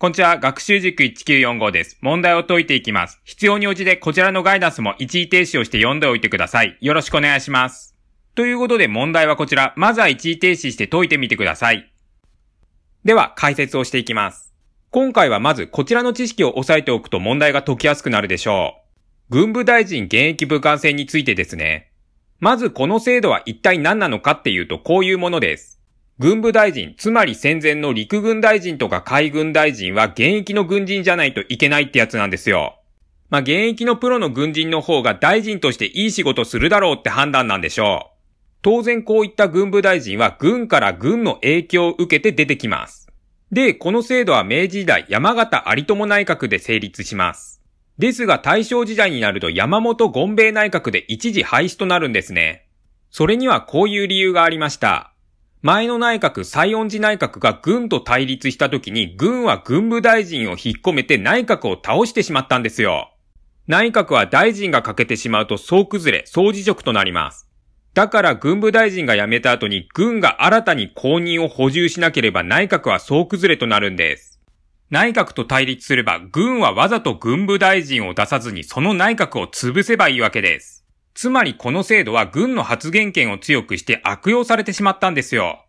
こんにちは。学習塾1945です。問題を解いていきます。必要に応じてこちらのガイダンスも一時停止をして読んでおいてください。よろしくお願いします。ということで問題はこちら。まずは一時停止して解いてみてください。では、解説をしていきます。今回はまずこちらの知識を押さえておくと問題が解きやすくなるでしょう。軍部大臣現役武官制についてですね。まずこの制度は一体何なのかっていうとこういうものです。軍部大臣、つまり戦前の陸軍大臣とか海軍大臣は現役の軍人じゃないといけないってやつなんですよ。まあ、現役のプロの軍人の方が大臣としていい仕事するだろうって判断なんでしょう。当然こういった軍部大臣は軍から軍の影響を受けて出てきます。で、この制度は明治時代山形有友内閣で成立します。ですが大正時代になると山本権兵衛内閣で一時廃止となるんですね。それにはこういう理由がありました。前の内閣、西恩寺内閣が軍と対立した時に軍は軍部大臣を引っ込めて内閣を倒してしまったんですよ。内閣は大臣が欠けてしまうと総崩れ、総辞職となります。だから軍部大臣が辞めた後に軍が新たに公認を補充しなければ内閣は総崩れとなるんです。内閣と対立すれば軍はわざと軍部大臣を出さずにその内閣を潰せばいいわけです。つまりこの制度は軍の発言権を強くして悪用されてしまったんですよ。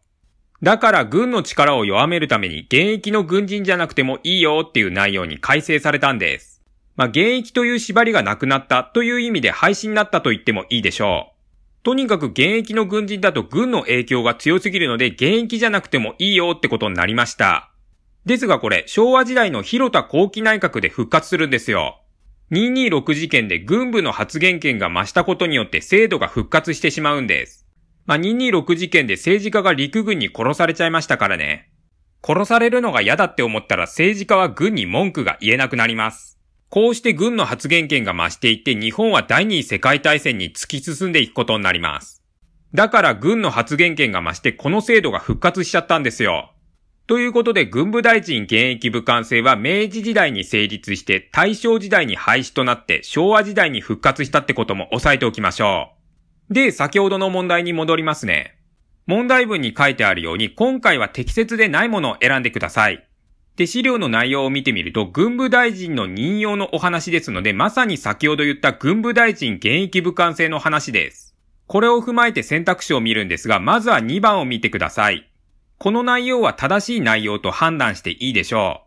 だから軍の力を弱めるために現役の軍人じゃなくてもいいよっていう内容に改正されたんです。まあ、現役という縛りがなくなったという意味で廃止になったと言ってもいいでしょう。とにかく現役の軍人だと軍の影響が強すぎるので現役じゃなくてもいいよってことになりました。ですがこれ、昭和時代の広田後期内閣で復活するんですよ。226事件で軍部の発言権が増したことによって制度が復活してしまうんです。まあ、226事件で政治家が陸軍に殺されちゃいましたからね。殺されるのが嫌だって思ったら政治家は軍に文句が言えなくなります。こうして軍の発言権が増していって日本は第二次世界大戦に突き進んでいくことになります。だから軍の発言権が増してこの制度が復活しちゃったんですよ。ということで、軍部大臣現役武官制は明治時代に成立して、大正時代に廃止となって、昭和時代に復活したってことも押さえておきましょう。で、先ほどの問題に戻りますね。問題文に書いてあるように、今回は適切でないものを選んでください。で、資料の内容を見てみると、軍部大臣の任用のお話ですので、まさに先ほど言った軍部大臣現役武官制の話です。これを踏まえて選択肢を見るんですが、まずは2番を見てください。この内容は正しい内容と判断していいでしょ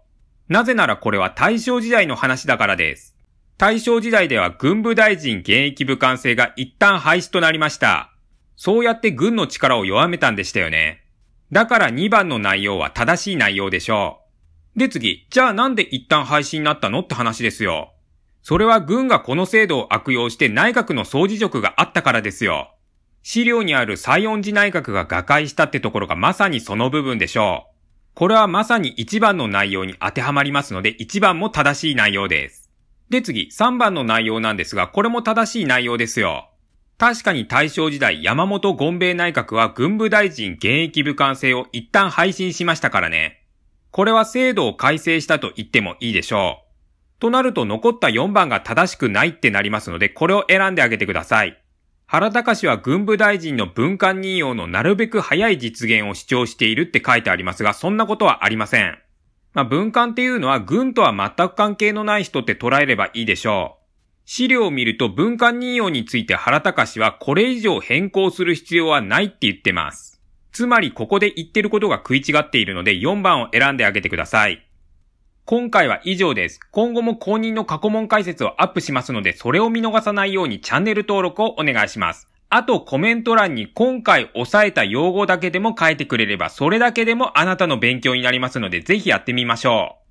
う。なぜならこれは大正時代の話だからです。大正時代では軍部大臣現役武官制が一旦廃止となりました。そうやって軍の力を弱めたんでしたよね。だから2番の内容は正しい内容でしょう。で次、じゃあなんで一旦廃止になったのって話ですよ。それは軍がこの制度を悪用して内閣の総辞職があったからですよ。資料にある西恩寺内閣が瓦解したってところがまさにその部分でしょう。これはまさに1番の内容に当てはまりますので、1番も正しい内容です。で次、3番の内容なんですが、これも正しい内容ですよ。確かに大正時代、山本権兵内閣は軍部大臣現役武官制を一旦配信しましたからね。これは制度を改正したと言ってもいいでしょう。となると残った4番が正しくないってなりますので、これを選んであげてください。原隆は軍部大臣の文官任用のなるべく早い実現を主張しているって書いてありますが、そんなことはありません。まあ、文官っていうのは軍とは全く関係のない人って捉えればいいでしょう。資料を見ると文官任用について原隆はこれ以上変更する必要はないって言ってます。つまりここで言ってることが食い違っているので4番を選んであげてください。今回は以上です。今後も公認の過去問解説をアップしますので、それを見逃さないようにチャンネル登録をお願いします。あとコメント欄に今回押さえた用語だけでも書いてくれれば、それだけでもあなたの勉強になりますので、ぜひやってみましょう。